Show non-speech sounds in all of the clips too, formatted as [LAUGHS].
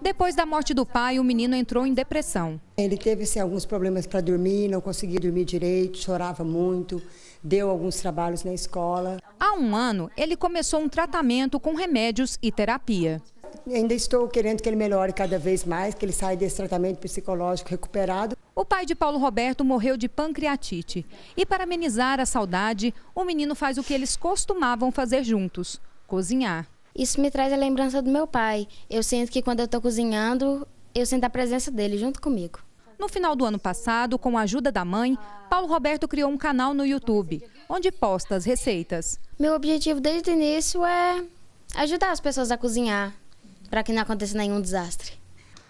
Depois da morte do pai, o menino entrou em depressão. Ele teve assim, alguns problemas para dormir, não conseguia dormir direito, chorava muito, deu alguns trabalhos na escola. Há um ano, ele começou um tratamento com remédios e terapia. Ainda estou querendo que ele melhore cada vez mais, que ele saia desse tratamento psicológico recuperado. O pai de Paulo Roberto morreu de pancreatite. E para amenizar a saudade, o menino faz o que eles costumavam fazer juntos: cozinhar. Isso me traz a lembrança do meu pai. Eu sinto que quando eu estou cozinhando, eu sinto a presença dele junto comigo. No final do ano passado, com a ajuda da mãe, Paulo Roberto criou um canal no YouTube, onde posta as receitas. Meu objetivo desde o início é ajudar as pessoas a cozinhar, para que não aconteça nenhum desastre.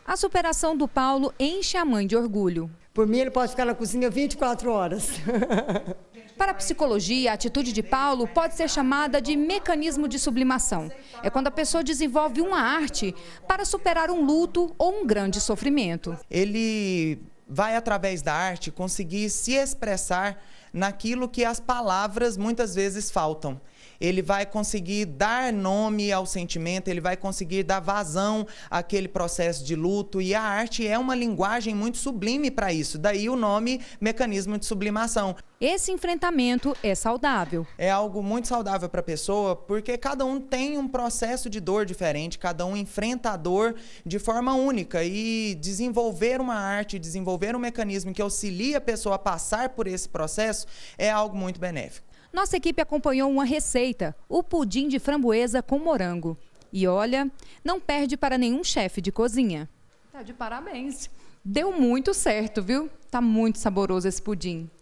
A superação do Paulo enche a mãe de orgulho. Por mim, ele pode ficar na cozinha 24 horas. [LAUGHS] Para a psicologia, a atitude de Paulo pode ser chamada de mecanismo de sublimação. É quando a pessoa desenvolve uma arte para superar um luto ou um grande sofrimento. Ele vai através da arte conseguir se expressar naquilo que as palavras muitas vezes faltam. Ele vai conseguir dar nome ao sentimento, ele vai conseguir dar vazão àquele processo de luto e a arte é uma linguagem muito sublime para isso. Daí o nome mecanismo de sublimação. Esse enfrentamento é saudável. É algo muito saudável para a pessoa, porque cada um tem um processo de dor diferente, cada um enfrenta a dor de forma única. E desenvolver uma arte, desenvolver um mecanismo que auxilie a pessoa a passar por esse processo é algo muito benéfico. Nossa equipe acompanhou uma receita, o pudim de framboesa com morango. E olha, não perde para nenhum chefe de cozinha. Tá de parabéns. Deu muito certo, viu? Tá muito saboroso esse pudim.